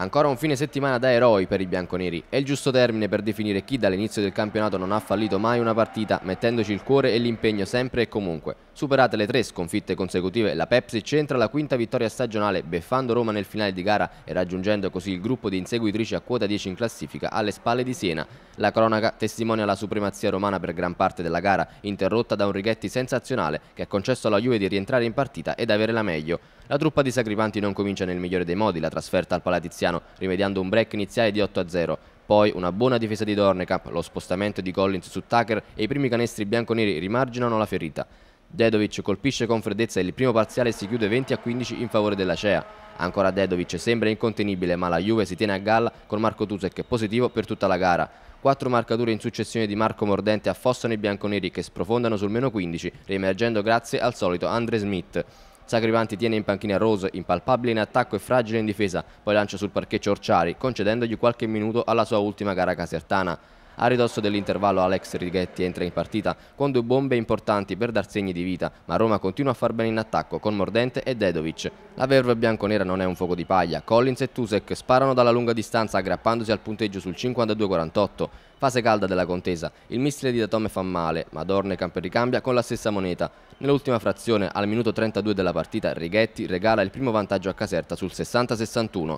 Ancora un fine settimana da eroi per i bianconeri. È il giusto termine per definire chi dall'inizio del campionato non ha fallito mai una partita, mettendoci il cuore e l'impegno sempre e comunque. Superate le tre sconfitte consecutive, la Pepsi centra la quinta vittoria stagionale beffando Roma nel finale di gara e raggiungendo così il gruppo di inseguitrici a quota 10 in classifica alle spalle di Siena. La cronaca testimonia la supremazia romana per gran parte della gara, interrotta da un Righetti sensazionale che ha concesso alla Juve di rientrare in partita ed avere la meglio. La truppa di Sacripanti non comincia nel migliore dei modi la trasferta al Palatiziano, rimediando un break iniziale di 8-0 poi una buona difesa di Dornecap, lo spostamento di Collins su Tucker e i primi canestri bianconeri rimarginano la ferita. Dedovic colpisce con freddezza e il primo parziale si chiude 20 a 15 in favore della CEA. Ancora Dedovic sembra incontenibile ma la Juve si tiene a galla con Marco Tusek positivo per tutta la gara. Quattro marcature in successione di Marco Mordente affossano i bianconeri che sprofondano sul meno 15, riemergendo grazie al solito Andre Smith. Sacrivanti tiene in panchina Rose, impalpabile in attacco e fragile in difesa, poi lancia sul parcheggio Orciari, concedendogli qualche minuto alla sua ultima gara casertana. A ridosso dell'intervallo Alex Righetti entra in partita con due bombe importanti per dar segni di vita, ma Roma continua a far bene in attacco con Mordente e Dedovic. La verve bianconera non è un fuoco di paglia, Collins e Tusek sparano dalla lunga distanza aggrappandosi al punteggio sul 52-48. Fase calda della contesa, il missile di Datome fa male, ma Dorne campo ricambia con la stessa moneta. Nell'ultima frazione, al minuto 32 della partita, Righetti regala il primo vantaggio a Caserta sul 60-61.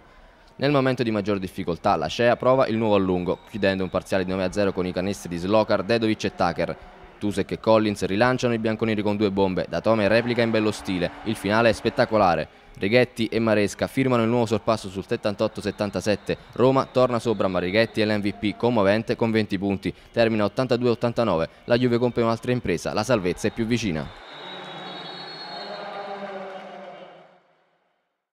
Nel momento di maggior difficoltà, la Scea prova il nuovo allungo, chiudendo un parziale di 9-0 con i canestri di Slocar, Dedovic e Tucker. Tusek e Collins rilanciano i bianconeri con due bombe, da Datome replica in bello stile, il finale è spettacolare. Righetti e Maresca firmano il nuovo sorpasso sul 78-77, Roma torna sopra ma Righetti è l'MVP commovente con 20 punti, termina 82-89, la Juve compie un'altra impresa, la salvezza è più vicina.